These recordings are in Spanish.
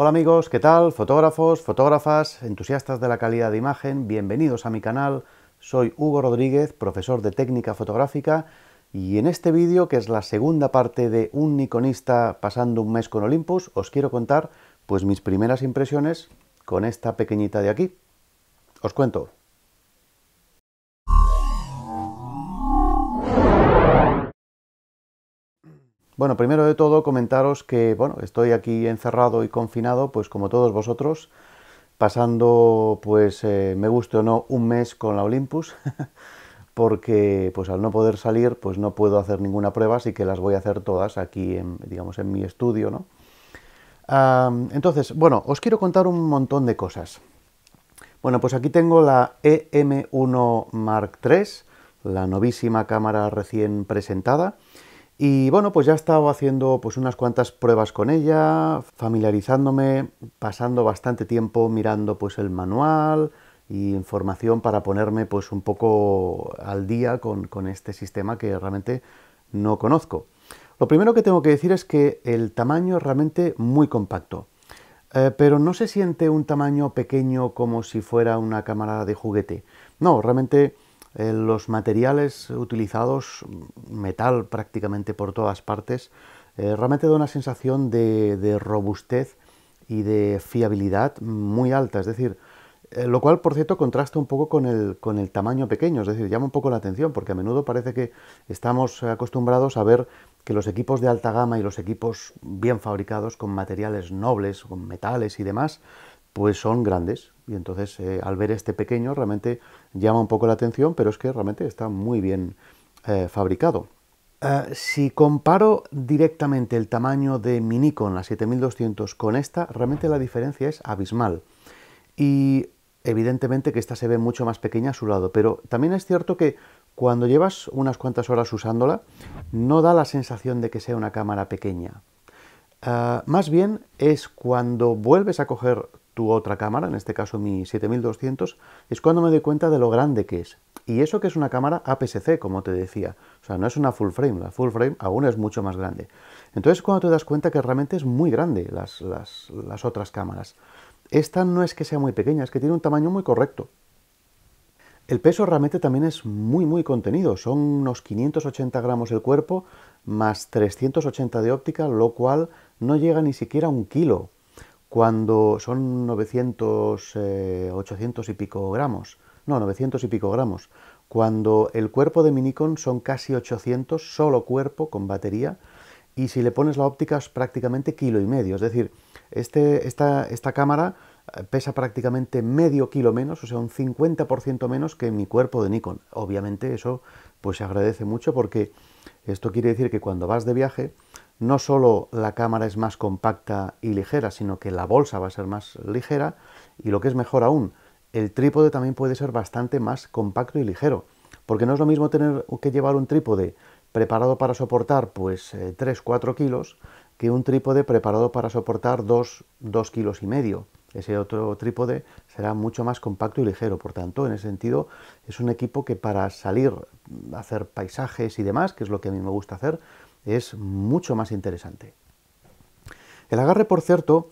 Hola amigos, ¿qué tal? Fotógrafos, fotógrafas, entusiastas de la calidad de imagen, bienvenidos a mi canal. Soy Hugo Rodríguez, profesor de técnica fotográfica y en este vídeo, que es la segunda parte de un Nikonista pasando un mes con Olympus, os quiero contar pues mis primeras impresiones con esta pequeñita de aquí. Os cuento. Bueno, primero de todo comentaros que bueno, estoy aquí encerrado y confinado, pues como todos vosotros, pasando, pues eh, me guste o no, un mes con la Olympus, porque pues al no poder salir, pues no puedo hacer ninguna prueba, así que las voy a hacer todas aquí, en, digamos, en mi estudio, ¿no? entonces, bueno, os quiero contar un montón de cosas. Bueno, pues aquí tengo la EM1 Mark III, la novísima cámara recién presentada. Y bueno, pues ya he estado haciendo pues unas cuantas pruebas con ella, familiarizándome, pasando bastante tiempo mirando pues el manual y información para ponerme pues un poco al día con, este sistema que realmente no conozco. Lo primero que tengo que decir es que el tamaño es realmente muy compacto, eh, pero no se siente un tamaño pequeño como si fuera una cámara de juguete. No, realmente eh, los materiales utilizados, metal prácticamente por todas partes, eh, realmente da una sensación de, robustez y de fiabilidad muy alta. Es decir, eh, lo cual, por cierto, contrasta un poco con el, con el tamaño pequeño. Es decir, llama un poco la atención porque a menudo parece que estamos acostumbrados a ver que los equipos de alta gama y los equipos bien fabricados con materiales nobles, con metales y demás, pues son grandes. Y entonces, al ver este pequeño, realmente llama un poco la atención, pero es que realmente está muy bien eh, fabricado. Eh, si comparo directamente el tamaño de mi Nikon, la 7200, con esta, realmente la diferencia es abismal. Y evidentemente que esta se ve mucho más pequeña a su lado, pero también es cierto que cuando llevas unas cuantas horas usándola, no da la sensación de que sea una cámara pequeña. Eh, más bien es cuando vuelves a coger tu otra cámara, en este caso mi 7200, es cuando me doy cuenta de lo grande que es. Y eso que es una cámara APS-C, como te decía. O sea, no es una full frame, la full frame aún es mucho más grande. Entonces cuando te das cuenta que realmente es muy grande las, las otras cámaras. Esta no es que sea muy pequeña, es que tiene un tamaño muy correcto. El peso realmente también es muy muy contenido, son unos 580 gramos el cuerpo más 380 de óptica, lo cual no llega ni siquiera a un kilo, cuando son 900, 800 eh, y pico gramos, no, 900 y pico gramos, cuando el cuerpo de mi Nikon son casi 800, solo cuerpo con batería, y si le pones la óptica es prácticamente kilo y medio, es decir, este, esta, esta cámara eh, pesa prácticamente medio kilo menos, o sea, un 50% menos que mi cuerpo de Nikon. Obviamente eso pues se agradece mucho porque esto quiere decir que cuando vas de viaje no solo la cámara es más compacta y ligera, sino que la bolsa va a ser más ligera y lo que es mejor aún, el trípode también puede ser bastante más compacto y ligero, porque no es lo mismo tener que llevar un trípode preparado para soportar pues 3-4 eh, kilos que un trípode preparado para soportar 2, 2 kilos y medio. Ese otro trípode será mucho más compacto y ligero, por tanto, en ese sentido es un equipo que para salir a hacer paisajes y demás, que es lo que a mí me gusta hacer, es mucho más interesante. El agarre, por cierto,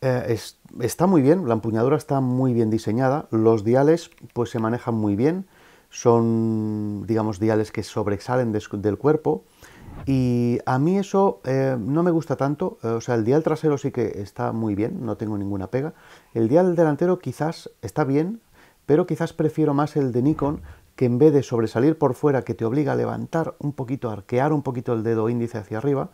eh, está muy bien, la empuñadura está muy bien diseñada, los diales pues se manejan muy bien, son, digamos, diales que sobresalen del cuerpo y a mí eso eh, no me gusta tanto, eh, o sea, el dial trasero sí que está muy bien, no tengo ninguna pega, el dial delantero quizás está bien, pero quizás prefiero más el de Nikon que en vez de sobresalir por fuera, que te obliga a levantar un poquito, a arquear un poquito el dedo índice hacia arriba,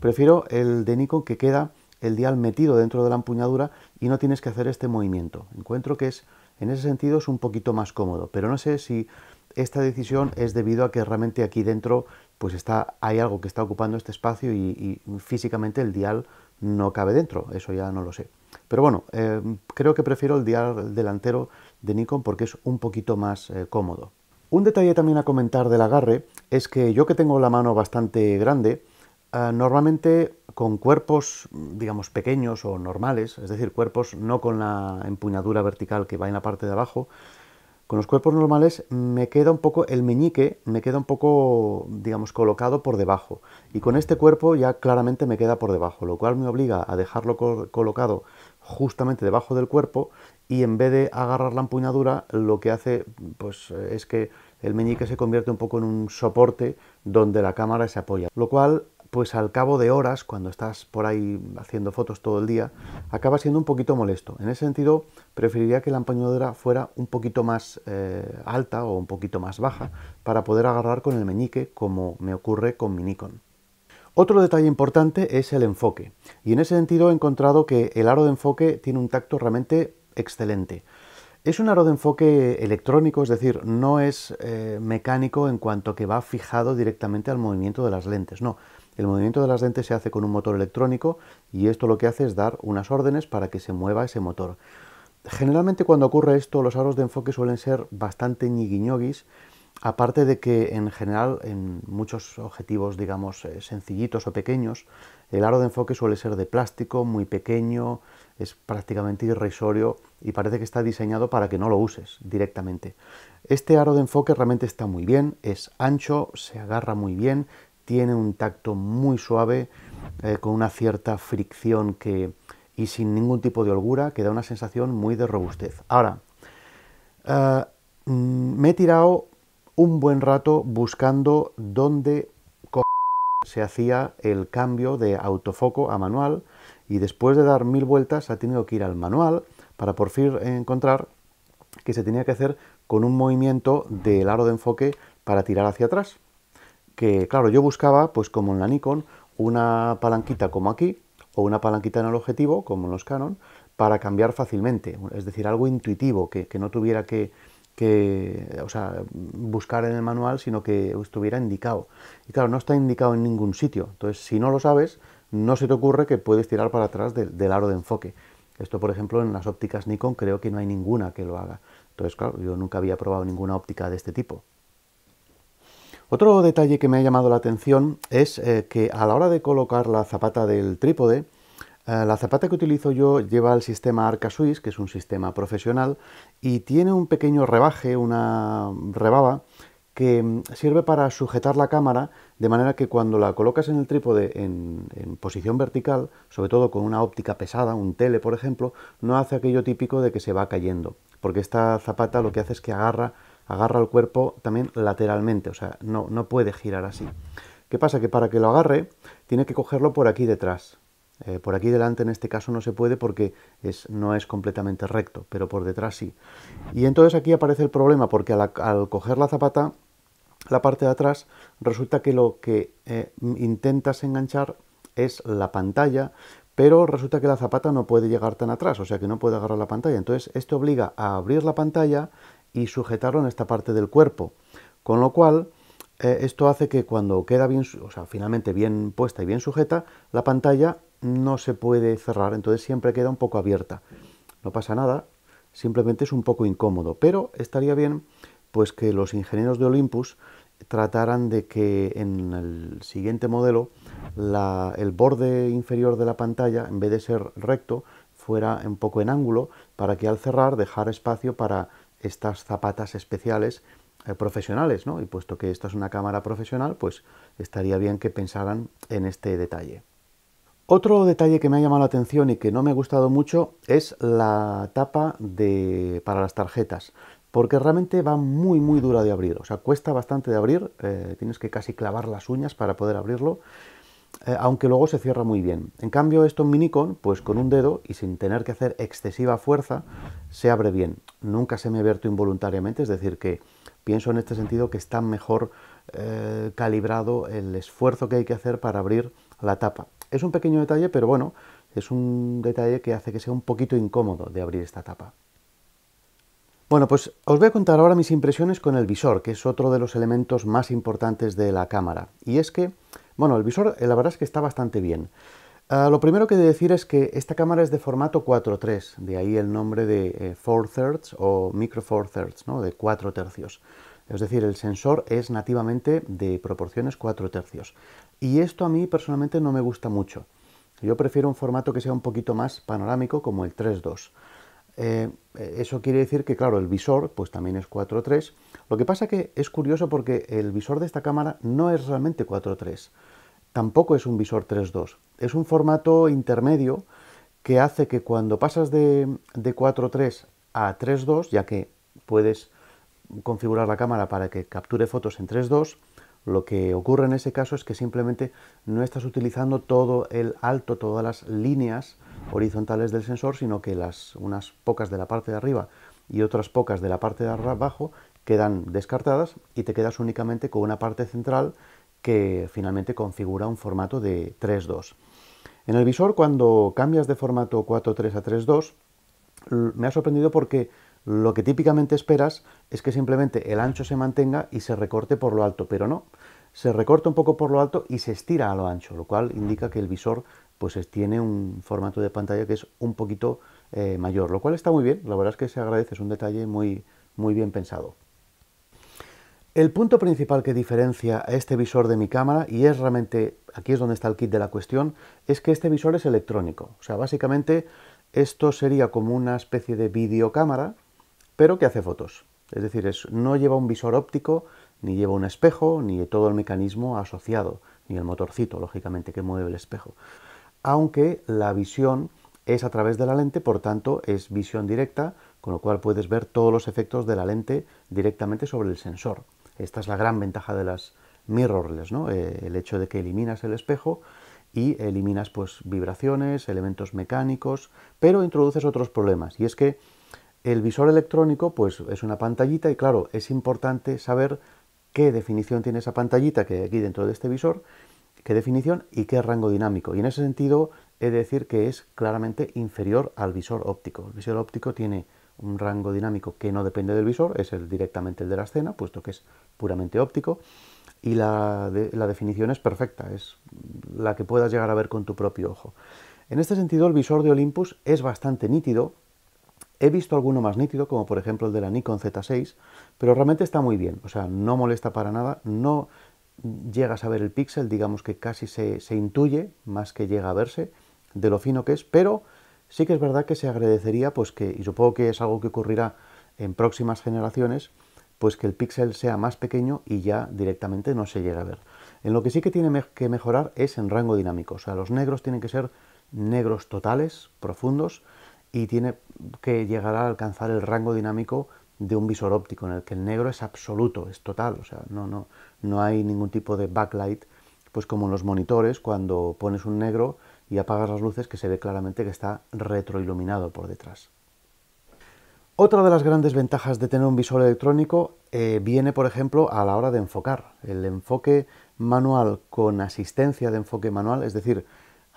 prefiero el de Nikon que queda el dial metido dentro de la empuñadura y no tienes que hacer este movimiento. Encuentro que es, en ese sentido, es un poquito más cómodo, pero no sé si esta decisión es debido a que realmente aquí dentro pues está, hay algo que está ocupando este espacio y, físicamente el dial no cabe dentro, eso ya no lo sé. Pero bueno, eh, creo que prefiero el dial delantero de Nikon porque es un poquito más eh, cómodo. Un detalle también a comentar del agarre es que yo que tengo la mano bastante grande, eh, normalmente con cuerpos, digamos, pequeños o normales, es decir, cuerpos no con la empuñadura vertical que va en la parte de abajo, con los cuerpos normales me queda un poco, el meñique me queda un poco, digamos, colocado por debajo. Y con este cuerpo ya claramente me queda por debajo, lo cual me obliga a dejarlo colocado justamente debajo del cuerpo y en vez de agarrar la empuñadura, lo que hace pues, es que el meñique se convierte un poco en un soporte donde la cámara se apoya. Lo cual, pues al cabo de horas, cuando estás por ahí haciendo fotos todo el día, acaba siendo un poquito molesto. En ese sentido, preferiría que la empuñadura fuera un poquito más eh, alta o un poquito más baja para poder agarrar con el meñique como me ocurre con mi Nikon. Otro detalle importante es el enfoque. Y en ese sentido he encontrado que el aro de enfoque tiene un tacto realmente excelente. Es un aro de enfoque electrónico, es decir, no es eh, mecánico en cuanto que va fijado directamente al movimiento de las lentes, no. El movimiento de las lentes se hace con un motor electrónico y esto lo que hace es dar unas órdenes para que se mueva ese motor. Generalmente cuando ocurre esto los aros de enfoque suelen ser bastante ñiguiñoguis Aparte de que en general en muchos objetivos, digamos, eh, sencillitos o pequeños, el aro de enfoque suele ser de plástico, muy pequeño, es prácticamente irrisorio y parece que está diseñado para que no lo uses directamente. Este aro de enfoque realmente está muy bien, es ancho, se agarra muy bien, tiene un tacto muy suave, eh, con una cierta fricción que, y sin ningún tipo de holgura, que da una sensación muy de robustez. Ahora, eh, mm, me he tirado un buen rato buscando dónde se hacía el cambio de autofoco a manual y después de dar mil vueltas ha tenido que ir al manual para por fin encontrar que se tenía que hacer con un movimiento del aro de enfoque para tirar hacia atrás. Que claro, yo buscaba, pues como en la Nikon, una palanquita como aquí o una palanquita en el objetivo como en los Canon para cambiar fácilmente, es decir, algo intuitivo que, que no tuviera que que, o sea, buscar en el manual, sino que estuviera indicado. Y claro, no está indicado en ningún sitio. Entonces, si no lo sabes, no se te ocurre que puedes tirar para atrás del, aro de enfoque. Esto, por ejemplo, en las ópticas Nikon creo que no hay ninguna que lo haga. Entonces, claro, yo nunca había probado ninguna óptica de este tipo. Otro detalle que me ha llamado la atención es eh, que a la hora de colocar la zapata del trípode, eh, la zapata que utilizo yo lleva el sistema Arca Swiss, que es un sistema profesional, y tiene un pequeño rebaje, una rebaba, que mm, sirve para sujetar la cámara de manera que cuando la colocas en el trípode en, posición vertical, sobre todo con una óptica pesada, un tele por ejemplo, no hace aquello típico de que se va cayendo, porque esta zapata lo que hace es que agarra, agarra el cuerpo también lateralmente, o sea, no, no puede girar así. ¿Qué pasa? Que para que lo agarre, tiene que cogerlo por aquí detrás, eh, por aquí delante en este caso no se puede porque es, no es completamente recto, pero por detrás sí. Y entonces aquí aparece el problema porque al, coger la zapata, la parte de atrás, resulta que lo que eh, intentas enganchar es la pantalla, pero resulta que la zapata no puede llegar tan atrás, o sea que no puede agarrar la pantalla. Entonces esto obliga a abrir la pantalla y sujetarlo en esta parte del cuerpo. Con lo cual, eh, esto hace que cuando queda bien, o sea, finalmente bien puesta y bien sujeta, la pantalla no se puede cerrar, entonces siempre queda un poco abierta. No pasa nada, simplemente es un poco incómodo, pero estaría bien pues que los ingenieros de Olympus trataran de que en el siguiente modelo el borde inferior de la pantalla, en vez de ser recto, fuera un poco en ángulo para que al cerrar dejar espacio para estas zapatas especiales eh, profesionales, ¿no? Y puesto que esta es una cámara profesional, pues estaría bien que pensaran en este detalle. Otro detalle que me ha llamado la atención y que no me ha gustado mucho es la tapa de, para las tarjetas, porque realmente va muy muy dura de abrir, o sea, cuesta bastante de abrir, eh, tienes que casi clavar las uñas para poder abrirlo, eh, aunque luego se cierra muy bien. En cambio esto en Minicon, pues con un dedo y sin tener que hacer excesiva fuerza, se abre bien. Nunca se me ha abierto involuntariamente, es decir, que pienso en este sentido que está mejor eh, calibrado el esfuerzo que hay que hacer para abrir la tapa. Es un pequeño detalle, pero bueno, es un detalle que hace que sea un poquito incómodo de abrir esta tapa. Bueno, pues os voy a contar ahora mis impresiones con el visor, que es otro de los elementos más importantes de la cámara. Y es que, bueno, el visor eh, la verdad es que está bastante bien. Ah, lo primero que he de decir es que esta cámara es de formato 4.3, de ahí el nombre de 4 eh, 3 o micro 4 3 ¿no? de 4 tercios. Es decir, el sensor es nativamente de proporciones 4 tercios. Y esto a mí personalmente no me gusta mucho. Yo prefiero un formato que sea un poquito más panorámico como el 3.2. Eh, eso quiere decir que, claro, el visor pues también es 4.3. Lo que pasa que es curioso porque el visor de esta cámara no es realmente 4.3. Tampoco es un visor 3.2. Es un formato intermedio que hace que cuando pasas de, de 4.3 a 3.2, ya que puedes configurar la cámara para que capture fotos en 3.2, lo que ocurre en ese caso es que simplemente no estás utilizando todo el alto, todas las líneas horizontales del sensor, sino que las, unas pocas de la parte de arriba y otras pocas de la parte de abajo quedan descartadas y te quedas únicamente con una parte central que finalmente configura un formato de 3.2. En el visor, cuando cambias de formato 4.3 a 3.2, me ha sorprendido porque lo que típicamente esperas es que simplemente el ancho se mantenga y se recorte por lo alto, pero no. Se recorta un poco por lo alto y se estira a lo ancho, lo cual indica que el visor pues tiene un formato de pantalla que es un poquito eh, mayor, lo cual está muy bien, la verdad es que se agradece, es un detalle muy, muy bien pensado. El punto principal que diferencia a este visor de mi cámara, y es realmente, aquí es donde está el kit de la cuestión, es que este visor es electrónico. O sea, básicamente esto sería como una especie de videocámara pero que hace fotos. Es decir, es, no lleva un visor óptico, ni lleva un espejo, ni todo el mecanismo asociado, ni el motorcito, lógicamente, que mueve el espejo. Aunque la visión es a través de la lente, por tanto, es visión directa, con lo cual puedes ver todos los efectos de la lente directamente sobre el sensor. Esta es la gran ventaja de las mirrorless, ¿no? Eh, el hecho de que eliminas el espejo y eliminas pues vibraciones, elementos mecánicos, pero introduces otros problemas, y es que el visor electrónico pues es una pantallita y claro, es importante saber qué definición tiene esa pantallita que hay aquí dentro de este visor, qué definición y qué rango dinámico. Y en ese sentido he de decir que es claramente inferior al visor óptico. El visor óptico tiene un rango dinámico que no depende del visor, es el, directamente el de la escena, puesto que es puramente óptico, y la, la definición es perfecta, es la que puedas llegar a ver con tu propio ojo. En este sentido, el visor de Olympus es bastante nítido, He visto alguno más nítido, como por ejemplo el de la Nikon Z6, pero realmente está muy bien, o sea, no molesta para nada, no llegas a ver el píxel, digamos que casi se, intuye, más que llega a verse, de lo fino que es, pero sí que es verdad que se agradecería, pues que, y supongo que es algo que ocurrirá en próximas generaciones, pues que el píxel sea más pequeño y ya directamente no se llegue a ver. En lo que sí que tiene que mejorar es en rango dinámico, o sea, los negros tienen que ser negros totales, profundos, y tiene que llegar a alcanzar el rango dinámico de un visor óptico en el que el negro es absoluto, es total, o sea, no, no, no hay ningún tipo de backlight, pues como en los monitores, cuando pones un negro y apagas las luces que se ve claramente que está retroiluminado por detrás. Otra de las grandes ventajas de tener un visor electrónico eh, viene, por ejemplo, a la hora de enfocar. El enfoque manual con asistencia de enfoque manual, es decir,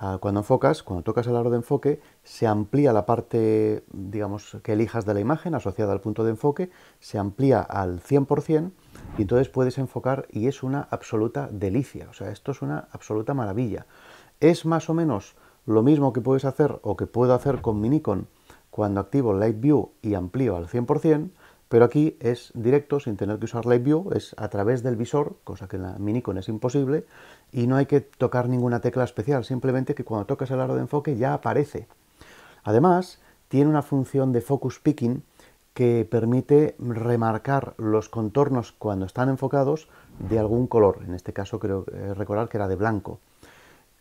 Ah, cuando enfocas, cuando tocas el aro de enfoque, se amplía la parte, digamos, que elijas de la imagen asociada al punto de enfoque, se amplía al 100% y entonces puedes enfocar y es una absoluta delicia, o sea, esto es una absoluta maravilla. Es más o menos lo mismo que puedes hacer o que puedo hacer con mi Nikon cuando activo Light View y amplío al 100%, pero aquí es directo, sin tener que usar Live View, es a través del visor, cosa que en la mini con es imposible, y no hay que tocar ninguna tecla especial, simplemente que cuando tocas el aro de enfoque ya aparece. Además, tiene una función de focus picking que permite remarcar los contornos cuando están enfocados de algún color. En este caso creo eh, recordar que era de blanco.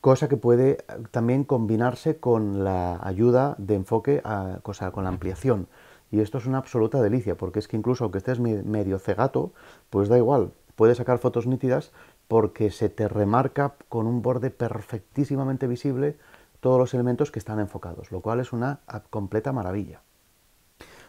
Cosa que puede eh, también combinarse con la ayuda de enfoque, cosa, con la ampliación. Y esto es una absoluta delicia, porque es que incluso aunque estés medio cegato, pues da igual, puedes sacar fotos nítidas porque se te remarca con un borde perfectísimamente visible todos los elementos que están enfocados, lo cual es una completa maravilla.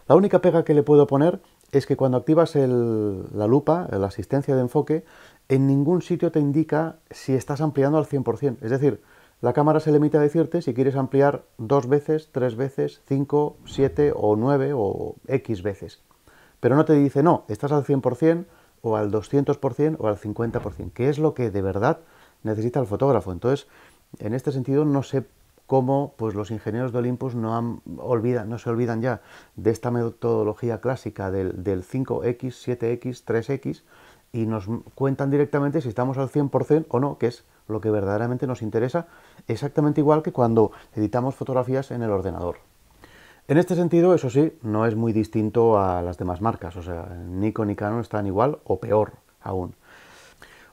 La única pega que le puedo poner es que cuando activas la lupa, la asistencia de enfoque, en ningún sitio te indica si estás ampliando al 100%. Es decir, la cámara se limita a decirte si quieres ampliar dos veces, tres veces, cinco, siete o nueve o X veces. Pero no te dice, no, estás al 100% o al 200% o al 50%, que es lo que de verdad necesita el fotógrafo. Entonces, en este sentido, no sé cómo pues, los ingenieros de Olympus no, han, no se olvidan ya de esta metodología clásica del, del 5X, 7X, 3X y nos cuentan directamente si estamos al 100% o no, que es lo que verdaderamente nos interesa, exactamente igual que cuando editamos fotografías en el ordenador. En este sentido, eso sí, no es muy distinto a las demás marcas, o sea, Nikon y Canon están igual o peor aún.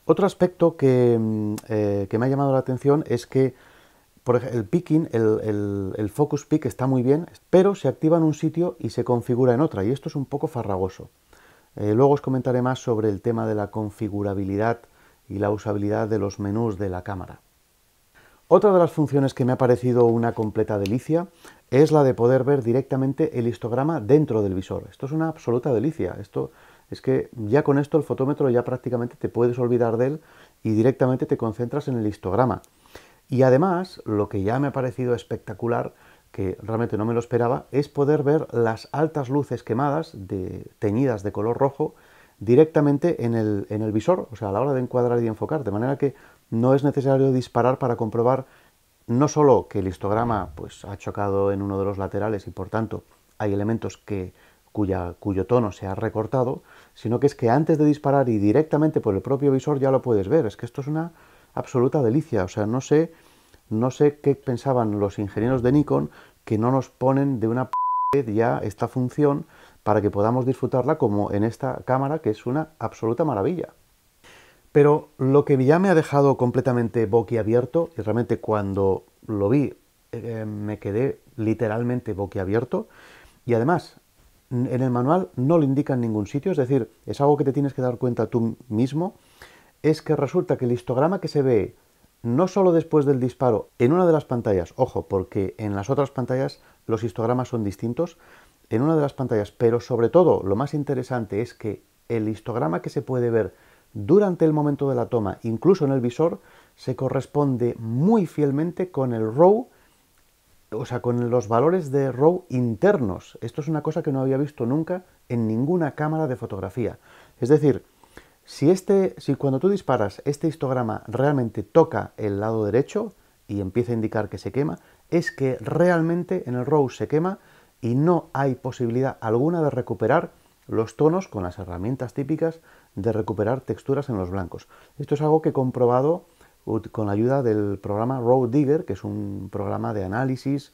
Otro aspecto que, mm, eh, me ha llamado la atención es que por el picking, el, focus pick está muy bien, pero se activa en un sitio y se configura en otra, y esto es un poco farragoso. Eh, luego os comentaré más sobre el tema de la configurabilidad y la usabilidad de los menús de la cámara. Otra de las funciones que me ha parecido una completa delicia es la de poder ver directamente el histograma dentro del visor. Esto es una absoluta delicia. Esto es que ya con esto el fotómetro ya prácticamente te puedes olvidar de él y directamente te concentras en el histograma. Y además, lo que ya me ha parecido espectacular, que realmente no me lo esperaba, es poder ver las altas luces quemadas de, teñidas de color rojo directamente en el, en el visor, o sea, a la hora de encuadrar y enfocar, de manera que no es necesario disparar para comprobar no solo que el histograma pues, ha chocado en uno de los laterales y por tanto hay elementos que, cuya, cuyo tono se ha recortado, sino que es que antes de disparar y directamente por el propio visor ya lo puedes ver. Es que esto es una absoluta delicia. O sea, no sé, no sé qué pensaban los ingenieros de Nikon que no nos ponen de una ya esta función para que podamos disfrutarla como en esta cámara, que es una absoluta maravilla. Pero lo que ya me ha dejado completamente boquiabierto, y realmente cuando lo vi eh, me quedé literalmente boquiabierto, y además en el manual no lo indica en ningún sitio, es decir, es algo que te tienes que dar cuenta tú mismo, es que resulta que el histograma que se ve no solo después del disparo en una de las pantallas, ojo, porque en las otras pantallas los histogramas son distintos, en una de las pantallas, pero sobre todo lo más interesante es que el histograma que se puede ver durante el momento de la toma, incluso en el visor, se corresponde muy fielmente con el row, o sea, con los valores de row internos. Esto es una cosa que no había visto nunca en ninguna cámara de fotografía. Es decir, si, este, si cuando tú disparas este histograma realmente toca el lado derecho y empieza a indicar que se quema, es que realmente en el row se quema y no hay posibilidad alguna de recuperar los tonos con las herramientas típicas de recuperar texturas en los blancos. Esto es algo que he comprobado con la ayuda del programa Row Digger, que es un programa de análisis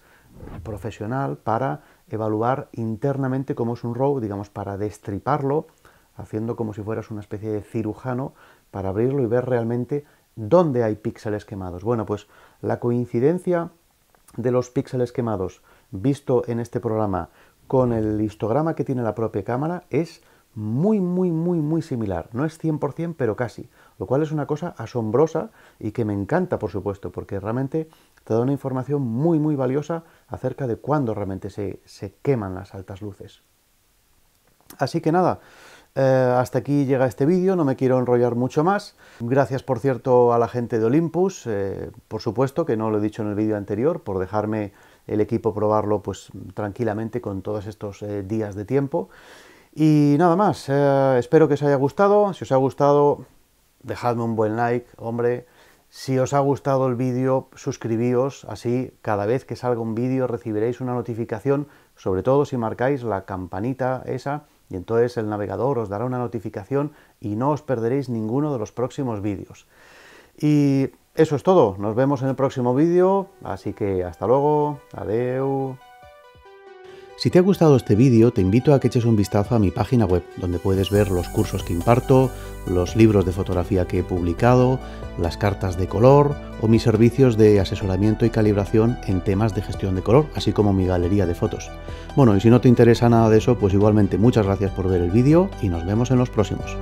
profesional para evaluar internamente cómo es un row, digamos, para destriparlo haciendo como si fueras una especie de cirujano para abrirlo y ver realmente dónde hay píxeles quemados. Bueno, pues la coincidencia de los píxeles quemados visto en este programa con el histograma que tiene la propia cámara es muy, muy, muy, muy similar. No es 100%, pero casi. Lo cual es una cosa asombrosa y que me encanta, por supuesto, porque realmente te da una información muy, muy valiosa acerca de cuándo realmente se, se queman las altas luces. Así que nada, eh, hasta aquí llega este vídeo, no me quiero enrollar mucho más. Gracias, por cierto, a la gente de Olympus, eh, por supuesto, que no lo he dicho en el vídeo anterior, por dejarme el equipo probarlo pues tranquilamente con todos estos eh, días de tiempo. Y nada más, espero que os haya gustado. Si os ha gustado, dejadme un buen like, hombre. Si os ha gustado el vídeo, suscribíos, así cada vez que salga un vídeo recibiréis una notificación, sobre todo si marcáis la campanita esa y entonces el navegador os dará una notificación y no os perderéis ninguno de los próximos vídeos. Y eso es todo, nos vemos en el próximo vídeo, así que hasta luego, adiós. Si te ha gustado este vídeo, te invito a que eches un vistazo a mi página web, donde puedes ver los cursos que imparto, los libros de fotografía que he publicado, las cartas de color o mis servicios de asesoramiento y calibración en temas de gestión de color, así como mi galería de fotos. Bueno, y si no te interesa nada de eso, pues igualmente muchas gracias por ver el vídeo y nos vemos en los próximos.